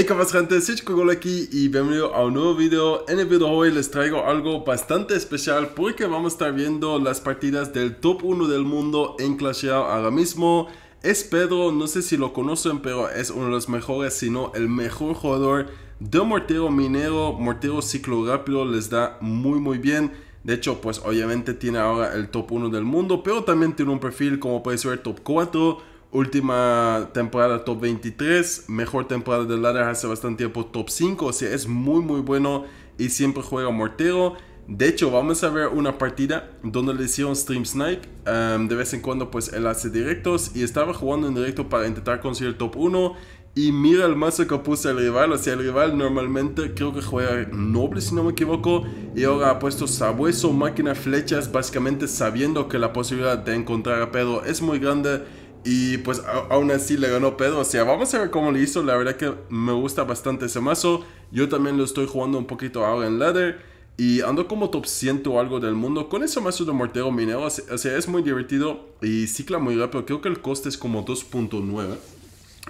Hey, ¿qué pasa gente? Soy aquí y bienvenido a un nuevo video. En el video de hoy les traigo algo bastante especial porque vamos a estar viendo las partidas del top 1 del mundo en Clash Royale ahora mismo. Es Pedro, no sé si lo conocen, pero es uno de los mejores, si no el mejor jugador de mortero minero. Mortero ciclo rápido les da muy muy bien. De hecho, pues obviamente tiene ahora el top 1 del mundo, pero también tiene un perfil como puede ser top 4 Última temporada top 23, mejor temporada de Ladder hace bastante tiempo top 5, o sea, es muy muy bueno y siempre juega mortero. De hecho, vamos a ver una partida donde le hicieron stream snipe. Em, de vez en cuando pues él hace directos y estaba jugando en directo para intentar conseguir el top 1. Y mira el mazo que puso el rival. O sea, el rival normalmente creo que juega noble, si no me equivoco. Y ahora ha puesto sabueso, máquina, flechas, básicamente sabiendo que la posibilidad de encontrar a Pedro es muy grande. Y pues aún así le ganó Pedro. O sea, vamos a ver cómo le hizo. La verdad que me gusta bastante ese mazo. Yo también lo estoy jugando un poquito ahora en ladder. Y ando como top 100 o algo del mundo con ese mazo de mortero minero. O sea, es muy divertido y cicla muy rápido. Creo que el coste es como 2.9.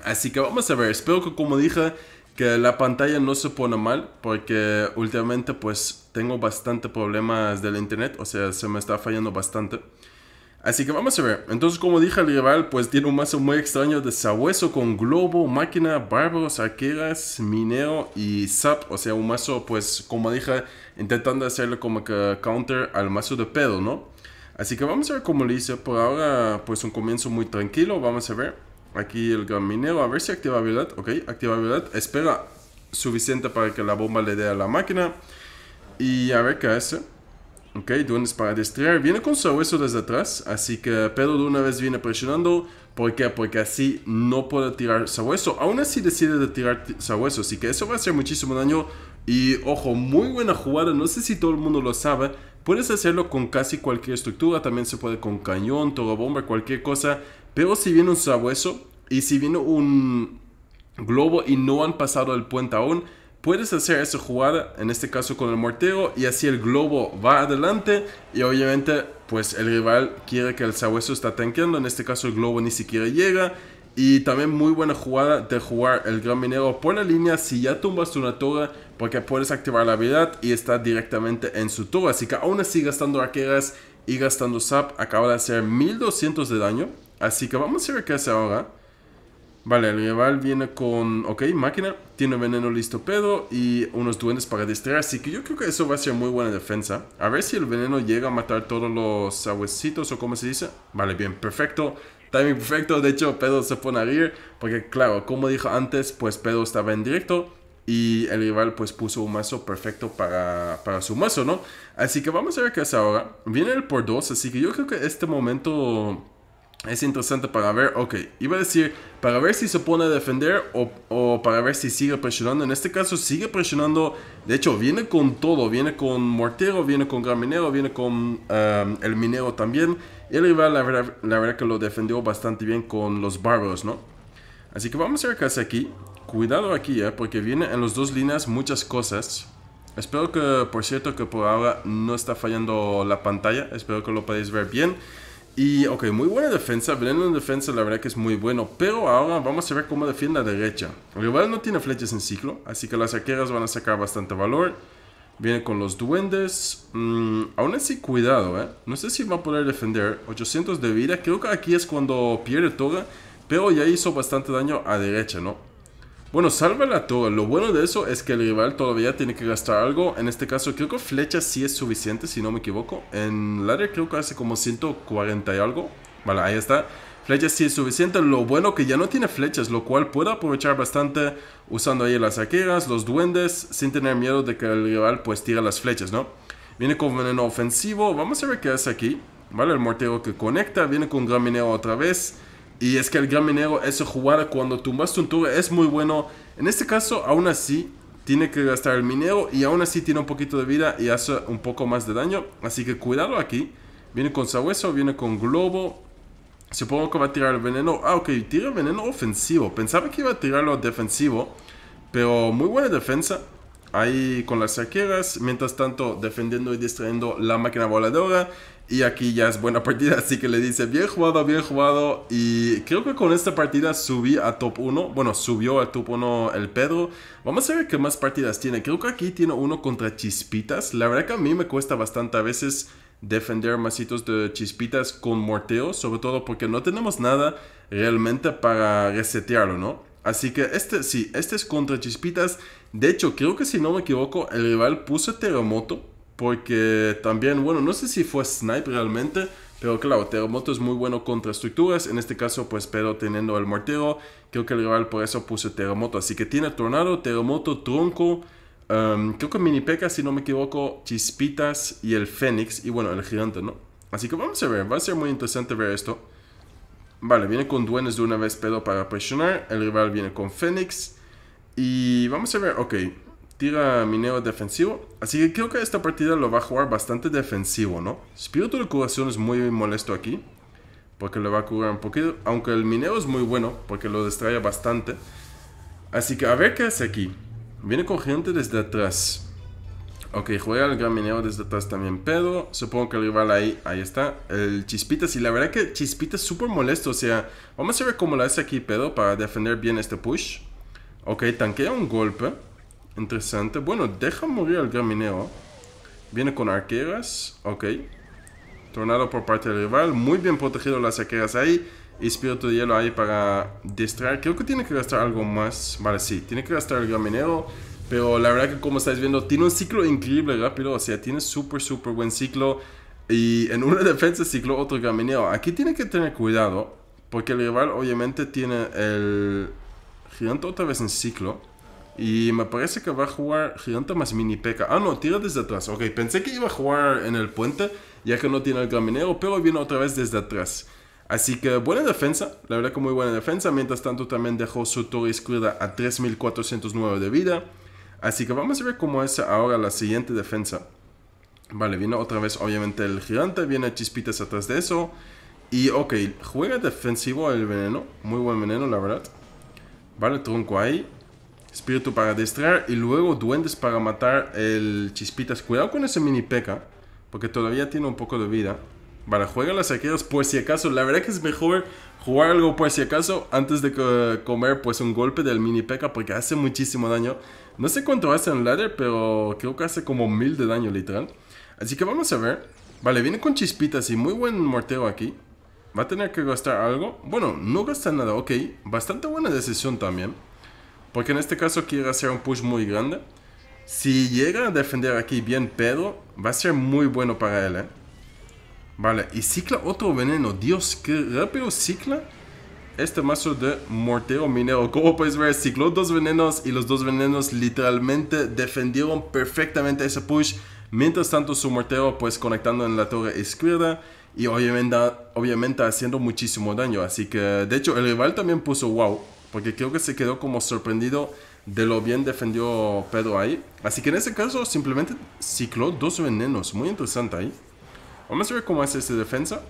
Así que vamos a ver. Espero que como dije, que la pantalla no se pone mal. Porque últimamente pues tengo bastante problemas del internet. O sea, se me está fallando bastante. Así que vamos a ver. Entonces, como dije, el rival pues tiene un mazo muy extraño de sabueso con globo, máquina, bárbaros, arqueras, minero y Zap O sea, un mazo pues, como dije, intentando hacerle como que counter al mazo de pedo, ¿no? Así que vamos a ver cómo le hice. Por ahora, pues un comienzo muy tranquilo. Vamos a ver. Aquí el gran minero, a ver si activa habilidad. Ok, activa habilidad. Espera suficiente para que la bomba le dé a la máquina. Y a ver qué hace. Ok, es para destruir. Viene con su hueso desde atrás, así que Pedro de una vez viene presionando. ¿Por qué? Porque así no puede tirar Sabueso. Aún así decide de tirar Sabueso, así que eso va a hacer muchísimo daño. Y ojo, muy buena jugada, no sé si todo el mundo lo sabe. Puedes hacerlo con casi cualquier estructura, también se puede con cañón, bomba, cualquier cosa. Pero si viene un Sabueso y si viene un globo y no han pasado el puente aún, Puedes hacer esa jugada, en este caso con el mortero, y así el globo va adelante. Y obviamente, pues el rival quiere que el sabueso está tanqueando. En este caso, el globo ni siquiera llega. Y también muy buena jugada de jugar el gran minero por la línea si ya tumbas una torre porque puedes activar la habilidad y está directamente en su torre. Así que aún así, gastando arqueras y gastando sap, acaba de hacer 1200 de daño. Así que vamos a ver qué hace ahora. Vale, el rival viene con, ok, máquina, tiene veneno listo pedo y unos duendes para distraer, así que yo creo que eso va a ser muy buena defensa. A ver si el veneno llega a matar todos los sabuesitos o como se dice. Vale, bien, perfecto. Timing perfecto, de hecho Pedro se pone a reír, porque claro, como dijo antes, pues Pedro estaba en directo y el rival pues puso un mazo perfecto para, para su mazo, ¿no? Así que vamos a ver qué es ahora. Viene el por dos, así que yo creo que este momento es interesante para ver, ok, iba a decir, para ver si se pone a defender o, para ver si sigue presionando. En este caso sigue presionando, de hecho viene con todo, viene con Mortero, viene con Gran Minero, viene con eh, el Minero también. el rival la verdad, que lo defendió bastante bien con los Bárbaros, ¿no? Así que vamos a ver qué aquí. Cuidado aquí, ¿eh? porque viene en las dos líneas muchas cosas. Espero que, por cierto, que por ahora no está fallando la pantalla. Espero que lo podáis ver bien. Y, ok, muy buena defensa. Veneno en defensa, la verdad que es muy bueno. Pero ahora vamos a ver cómo defiende a derecha. El rival no tiene flechas en ciclo, así que las arqueras van a sacar bastante valor. Viene con los duendes. Mm, aún así, cuidado, ¿eh? No sé si va a poder defender. 800 de vida. Creo que aquí es cuando pierde toda Pero ya hizo bastante daño a derecha, ¿no? Bueno, salva la torre. Lo bueno de eso es que el rival todavía tiene que gastar algo. En este caso, creo que flechas sí es suficiente, si no me equivoco. En ladder creo que hace como 140 y algo. Vale, ahí está. Flecha sí es suficiente. Lo bueno que ya no tiene flechas, lo cual puede aprovechar bastante usando ahí las arqueras, los duendes, sin tener miedo de que el rival pues tire las flechas, ¿no? Viene con veneno ofensivo. Vamos a ver qué hace aquí. Vale, el mortero que conecta. Viene con gran minero otra vez. Y es que el gran minero, es jugar cuando tumbaste un tour es muy bueno. En este caso, aún así, tiene que gastar el minero y aún así tiene un poquito de vida y hace un poco más de daño. Así que cuidado aquí. Viene con sabueso, viene con globo. Supongo que va a tirar el veneno. Ah, ok, tira el veneno ofensivo. Pensaba que iba a tirarlo defensivo. Pero muy buena defensa ahí con las arqueras, mientras tanto defendiendo y distrayendo la máquina voladora. Y aquí ya es buena partida, así que le dice bien jugado, bien jugado. Y creo que con esta partida subí a top 1. Bueno, subió a top 1 el Pedro. Vamos a ver qué más partidas tiene. Creo que aquí tiene uno contra Chispitas. La verdad que a mí me cuesta bastante a veces defender masitos de Chispitas con morteo. Sobre todo porque no tenemos nada realmente para resetearlo, ¿no? Así que este sí, este es contra Chispitas. De hecho, creo que si no me equivoco, el rival puso Terremoto. Porque también, bueno, no sé si fue Snipe realmente. Pero claro, Terremoto es muy bueno contra estructuras. En este caso, pues pero teniendo el mortero. Creo que el rival por eso puso Terremoto. Así que tiene Tornado, Terremoto, Tronco. Em, creo que Minipeca, si no me equivoco. Chispitas y el Fénix. Y bueno, el gigante, ¿no? Así que vamos a ver. Va a ser muy interesante ver esto. Vale, viene con Duendes de una vez, pero para presionar. El rival viene con Fénix. Y vamos a ver, ok, tira minero defensivo. Así que creo que esta partida lo va a jugar bastante defensivo, ¿no? Espíritu de curación es muy molesto aquí. Porque lo va a curar un poquito. Aunque el Mineo es muy bueno. Porque lo distrae bastante. Así que a ver qué hace aquí. Viene con gente desde atrás. Ok, juega el gran Mineo desde atrás también Pedro. Supongo que el rival ahí, ahí está. El Chispitas. Y la verdad que Chispitas es súper molesto. O sea, vamos a ver cómo lo hace aquí Pedro para defender bien este push. Ok, tanquea un golpe. Interesante. Bueno, deja morir al gramineo. Viene con arqueras. Ok. Tornado por parte del rival. Muy bien protegido las arqueras ahí. espíritu de hielo ahí para distraer. Creo que tiene que gastar algo más. Vale, sí. Tiene que gastar el gramineo. Pero la verdad que como estáis viendo, tiene un ciclo increíble rápido. O sea, tiene súper, súper buen ciclo. Y en una defensa ciclo otro gramineo. Aquí tiene que tener cuidado. Porque el rival obviamente tiene el Gigante otra vez en ciclo. Y me parece que va a jugar gigante más Mini Peca. Ah, no, tira desde atrás. Ok, pensé que iba a jugar en el puente, ya que no tiene el minero. pero viene otra vez desde atrás. Así que buena defensa, la verdad que muy buena defensa. Mientras tanto también dejó su torre izquierda a 3409 de vida. Así que vamos a ver cómo es ahora la siguiente defensa. Vale, viene otra vez obviamente el gigante, viene chispitas atrás de eso. Y ok, juega defensivo el veneno, muy buen veneno la verdad. Vale, tronco ahí. Espíritu para destrar y luego duendes para matar el chispitas. Cuidado con ese mini peca, porque todavía tiene un poco de vida. Vale, juega las arqueras por si acaso. La verdad que es mejor jugar algo por si acaso antes de comer pues un golpe del mini peca porque hace muchísimo daño. No sé cuánto hace en ladder, pero creo que hace como mil de daño literal. Así que vamos a ver. Vale, viene con chispitas y muy buen morteo aquí. Va a tener que gastar algo. Bueno, no gasta nada, ok. Bastante buena decisión también. Porque en este caso quiere hacer un push muy grande. Si llega a defender aquí bien Pedro, va a ser muy bueno para él, ¿eh? Vale, y cicla otro veneno. Dios, qué rápido cicla este mazo de mortero minero. Como puedes ver, cicló dos venenos y los dos venenos literalmente defendieron perfectamente ese push. Mientras tanto, su mortero pues conectando en la torre izquierda y obviamente, obviamente haciendo muchísimo daño. Así que, de hecho, el rival también puso wow, porque creo que se quedó como sorprendido de lo bien defendió Pedro ahí. Así que en ese caso simplemente cicló dos venenos, muy interesante ahí. Vamos a ver cómo hace esta defensa.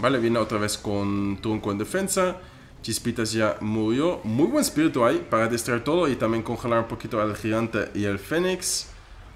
Vale, viene otra vez con tronco en defensa. Chispitas ya murió. Muy buen espíritu ahí para destruir todo y también congelar un poquito al gigante y el fénix.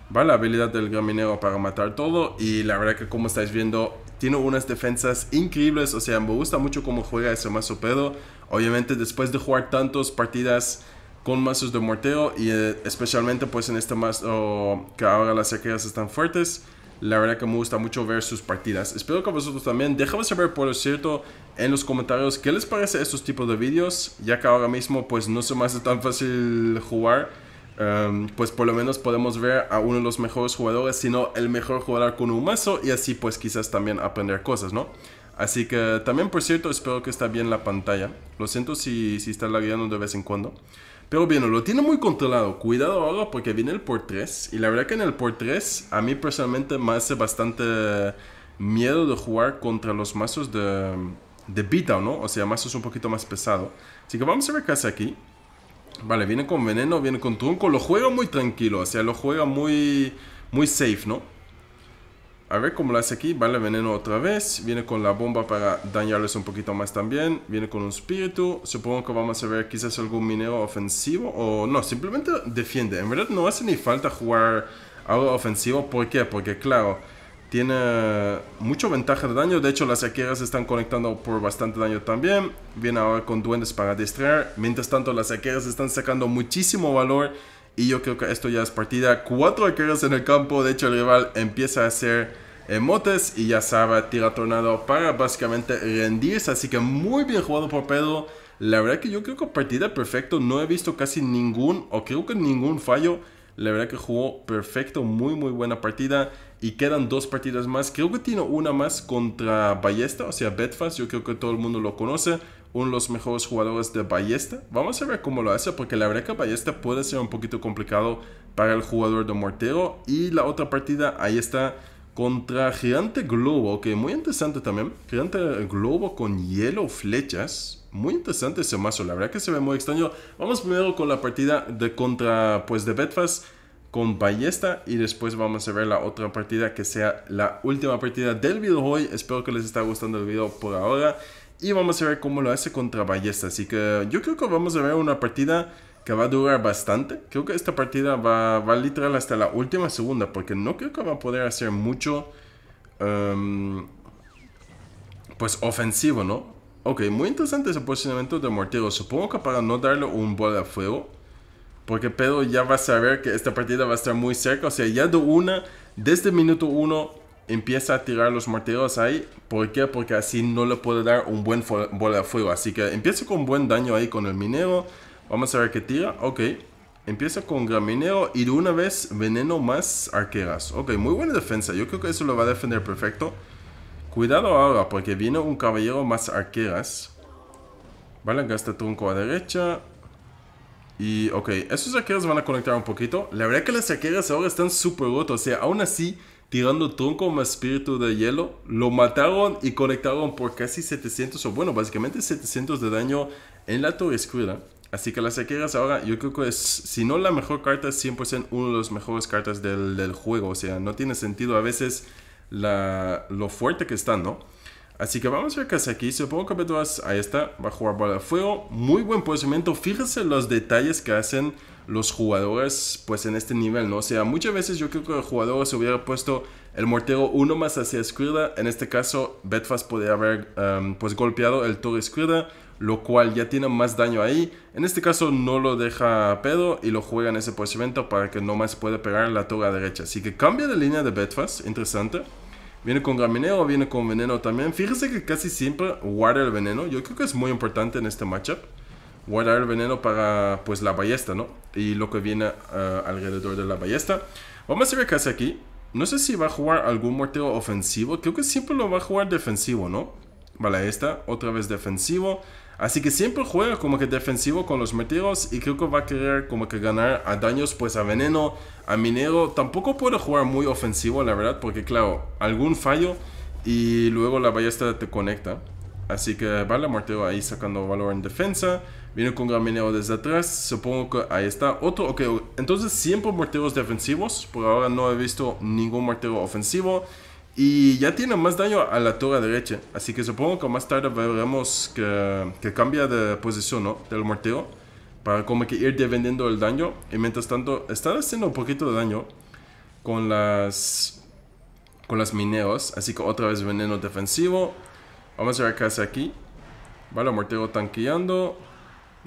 Vale, la habilidad del graminero para matar todo. Y la verdad que como estáis viendo, tiene unas defensas increíbles, o sea, me gusta mucho cómo juega ese mazo pedo Obviamente después de jugar tantas partidas con mazos de morteo y eh, especialmente pues en este mazo que ahora las sequías están fuertes. La verdad que me gusta mucho ver sus partidas. Espero que vosotros también. Déjame saber, por cierto, en los comentarios qué les parece estos tipos de vídeos. Ya que ahora mismo pues no se me hace tan fácil jugar. Em, pues por lo menos podemos ver a uno de los mejores jugadores, sino el mejor jugador con un mazo y así pues quizás también aprender cosas, ¿no? Así que también por cierto espero que está bien la pantalla. Lo siento si, si está lagueando de vez en cuando. Pero bien, lo tiene muy controlado. Cuidado ahora porque viene el por 3 y la verdad que en el por 3 a mí personalmente me hace bastante miedo de jugar contra los mazos de, de beatdown, ¿no? O sea, mazos un poquito más pesado. Así que vamos a ver qué hace aquí. Vale, viene con veneno, viene con trunco. Lo juega muy tranquilo, o sea, lo juega muy, muy safe, ¿no? A ver cómo lo hace aquí. Vale, veneno otra vez. Viene con la bomba para dañarles un poquito más también. Viene con un espíritu. Supongo que vamos a ver quizás algún minero ofensivo. O no, simplemente defiende. En verdad no hace ni falta jugar algo ofensivo. ¿Por qué? Porque claro, tiene mucho ventaja de daño. De hecho, las arqueras están conectando por bastante daño también. Viene ahora con duendes para distraer. Mientras tanto, las arqueras están sacando muchísimo valor. Y yo creo que esto ya es partida. Cuatro arqueras en el campo. De hecho, el rival empieza a hacer emotes. Y ya sabe, tira tornado para básicamente rendirse. Así que muy bien jugado por Pedro. La verdad que yo creo que partida perfecto. No he visto casi ningún, o creo que ningún fallo la verdad que jugó perfecto, muy muy buena partida. Y quedan dos partidas más. Creo que tiene una más contra Ballesta, o sea, Betfast. Yo creo que todo el mundo lo conoce. Uno de los mejores jugadores de Ballesta. Vamos a ver cómo lo hace, porque la verdad que Ballesta puede ser un poquito complicado para el jugador de Mortero. Y la otra partida, ahí está, contra Gigante Globo, que muy interesante también. Gigante Globo con hielo flechas muy interesante ese mazo, la verdad que se ve muy extraño. Vamos primero con la partida de contra, pues de Betfast con Ballesta y después vamos a ver la otra partida que sea la última partida del video hoy. Espero que les esté gustando el video por ahora y vamos a ver cómo lo hace contra Ballesta. Así que yo creo que vamos a ver una partida que va a durar bastante. Creo que esta partida va, va literal hasta la última segunda porque no creo que va a poder hacer mucho... Em, pues ofensivo, ¿no? Ok, muy interesante ese posicionamiento de Mortero. Supongo que para no darle un bola de fuego. Porque Pedro ya va a saber que esta partida va a estar muy cerca. O sea, ya de una, desde este minuto uno, empieza a tirar los morteros ahí. ¿Por qué? Porque así no le puede dar un buen bola de fuego. Así que empieza con buen daño ahí con el minero. Vamos a ver qué tira. Ok. Empieza con gran minero y de una vez veneno más arqueras. Ok, muy buena defensa. Yo creo que eso lo va a defender perfecto. Cuidado ahora, porque viene un caballero más arqueras. Vale, gasta tronco a derecha. Y, ok, esos arqueras van a conectar un poquito. La verdad que las arqueras ahora están súper rotos. O sea, aún así, tirando tronco más espíritu de hielo, lo mataron y conectaron por casi 700, o bueno, básicamente 700 de daño en la torre escuela. Así que las arqueras ahora, yo creo que es, si no la mejor carta, 100% una de las mejores cartas del, del juego. O sea, no tiene sentido a veces la, lo fuerte que está, ¿no? Así que vamos a ver qué aquí. Supongo que Betfas, ahí está, va a jugar bola de fuego. Muy buen posicionamiento. Fíjense los detalles que hacen los jugadores pues en este nivel, ¿no? O sea, muchas veces yo creo que el jugador se hubiera puesto el mortero uno más hacia izquierda. En este caso, Betfas podría haber em, pues golpeado el toro izquierda, lo cual ya tiene más daño ahí. En este caso no lo deja pedo y lo juega en ese posicionamiento para que no más pueda pegar la torre derecha. Así que cambia de línea de Betfas, interesante. Viene con gramineo, viene con veneno también. Fíjese que casi siempre guarda el veneno. Yo creo que es muy importante en este matchup. Guardar el veneno para pues la ballesta, ¿no? Y lo que viene ah, alrededor de la ballesta. Vamos a ver casi aquí. No sé si va a jugar algún mortero ofensivo. Creo que siempre lo va a jugar defensivo, ¿no? Vale, esta. Otra vez defensivo. Así que siempre juega como que defensivo con los morteros y creo que va a querer como que ganar a daños pues a Veneno, a Minero. Tampoco puede jugar muy ofensivo la verdad porque claro, algún fallo y luego la ballesta te conecta. Así que vale, Morteo ahí sacando valor en defensa. Viene con gran minero desde atrás. Supongo que ahí está. Otro, ok. Entonces siempre morteros defensivos. Por ahora no he visto ningún mortero ofensivo. Y ya tiene más daño a la torre derecha. Así que supongo que más tarde veremos que, cambia de posición, ¿no? Del mortero. Para como que ir defendiendo el daño. Y mientras tanto, está haciendo un poquito de daño con las con las mineros. Así que otra vez veneno defensivo. Vamos a ver qué hace aquí. Vale, mortero tanqueando.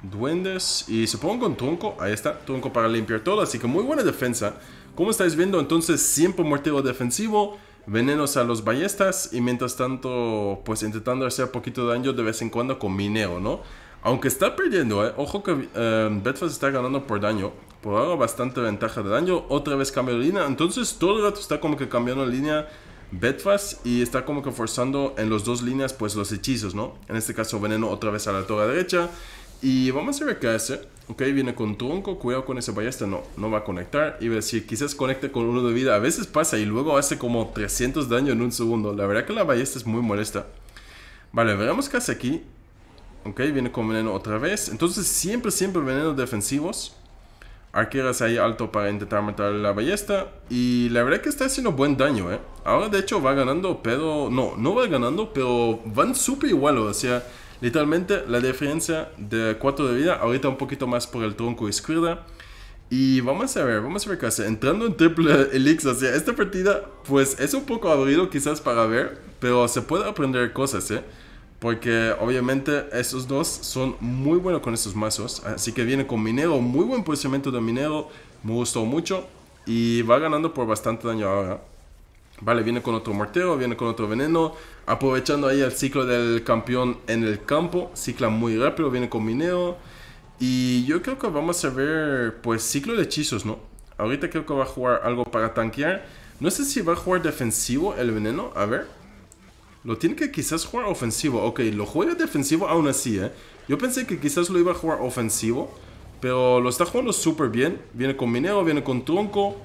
Duendes. Y supongo un tronco. Ahí está. Tronco para limpiar todo. Así que muy buena defensa. Como estáis viendo, entonces siempre mortero defensivo venenos a los ballestas y mientras tanto, pues intentando hacer poquito daño de vez en cuando con Mineo, ¿no? Aunque está perdiendo, ¿eh? ojo que eh, está ganando por daño. Por ahora bastante ventaja de daño. Otra vez cambio de línea. Entonces todo el rato está como que cambiando de línea Bedfast y está como que forzando en las dos líneas pues los hechizos, ¿no? En este caso Veneno otra vez a la torre derecha. Y vamos a ver qué hace. Ok, viene con tronco, cuidado con esa ballesta, no, no va a conectar. y a decir, quizás conecte con uno de vida, a veces pasa y luego hace como 300 daño en un segundo. La verdad que la ballesta es muy molesta. Vale, veremos qué hace aquí. Ok, viene con veneno otra vez. Entonces siempre, siempre veneno defensivos. Arqueras ahí alto para intentar matar la ballesta. Y la verdad que está haciendo buen daño, ¿eh? Ahora de hecho va ganando, pero... No, no va ganando, pero van súper igual, o sea... Literalmente la diferencia de 4 de vida, ahorita un poquito más por el tronco izquierda. Y vamos a ver, vamos a ver qué hace. Entrando en triple elix hacia esta partida, pues es un poco aburrido quizás para ver, pero se puede aprender cosas, ¿eh? Porque obviamente estos dos son muy buenos con estos mazos. Así que viene con minero, muy buen posicionamiento de minero. Me gustó mucho. Y va ganando por bastante daño ahora. Vale, viene con otro mortero, viene con otro veneno. Aprovechando ahí el ciclo del campeón en el campo. Cicla muy rápido, viene con mineo. Y yo creo que vamos a ver, pues, ciclo de hechizos, ¿no? Ahorita creo que va a jugar algo para tanquear. No sé si va a jugar defensivo el veneno, a ver. Lo tiene que quizás jugar ofensivo. Ok, lo juega defensivo aún así, ¿eh? Yo pensé que quizás lo iba a jugar ofensivo. Pero lo está jugando súper bien. Viene con minero, viene con tronco.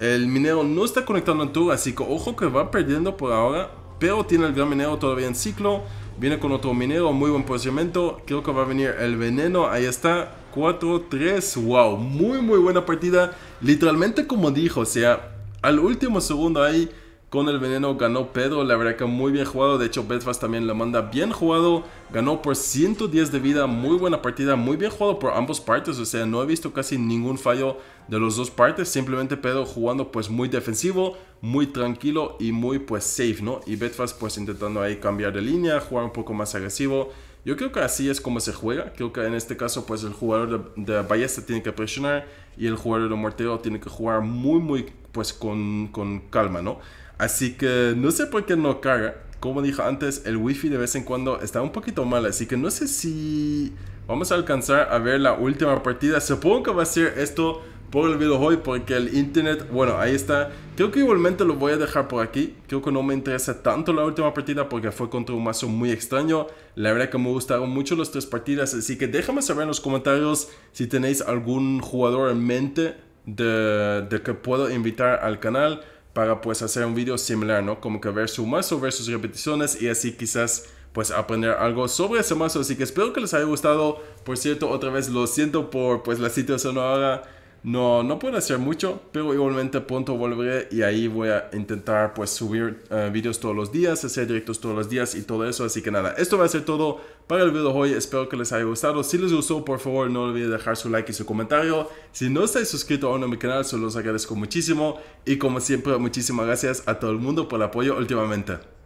El minero no está conectando en tour, así que ojo que va perdiendo por ahora. Pero tiene el gran minero todavía en ciclo. Viene con otro minero, muy buen posicionamiento. Creo que va a venir el veneno. Ahí está. 4-3. Wow, muy muy buena partida. Literalmente como dijo, o sea, al último segundo ahí con el veneno ganó Pedro, la verdad que muy bien jugado. De hecho, Betfas también lo manda bien jugado. Ganó por 110 de vida, muy buena partida, muy bien jugado por ambos partes. O sea, no he visto casi ningún fallo de los dos partes. Simplemente Pedro jugando pues muy defensivo, muy tranquilo y muy pues safe, ¿no? Y Betfas pues intentando ahí cambiar de línea, jugar un poco más agresivo. Yo creo que así es como se juega. Creo que en este caso, pues el jugador de, de Ballesta tiene que presionar y el jugador de Mortero tiene que jugar muy, muy, pues con, con calma, ¿no? Así que no sé por qué no carga. Como dije antes, el wifi de vez en cuando está un poquito mal, así que no sé si vamos a alcanzar a ver la última partida. Supongo que va a ser esto por el video hoy porque el internet, bueno, ahí está. Creo que igualmente lo voy a dejar por aquí. Creo que no me interesa tanto la última partida porque fue contra un mazo muy extraño. La verdad que me gustaron mucho las tres partidas, así que déjame saber en los comentarios si tenéis algún jugador en mente de, de que puedo invitar al canal para pues hacer un video similar, ¿no? Como que ver su mazo, ver sus repeticiones y así quizás pues aprender algo sobre ese mazo. Así que espero que les haya gustado. Por cierto, otra vez lo siento por pues la situación ahora. No, no puedo hacer mucho, pero igualmente pronto volveré y ahí voy a intentar pues subir eh, videos todos los días, hacer directos todos los días y todo eso. Así que nada, esto va a ser todo para el video de hoy. Espero que les haya gustado. Si les gustó, por favor, no olviden dejar su like y su comentario. Si no estáis suscrito aún a mi canal, se los agradezco muchísimo. Y como siempre, muchísimas gracias a todo el mundo por el apoyo últimamente.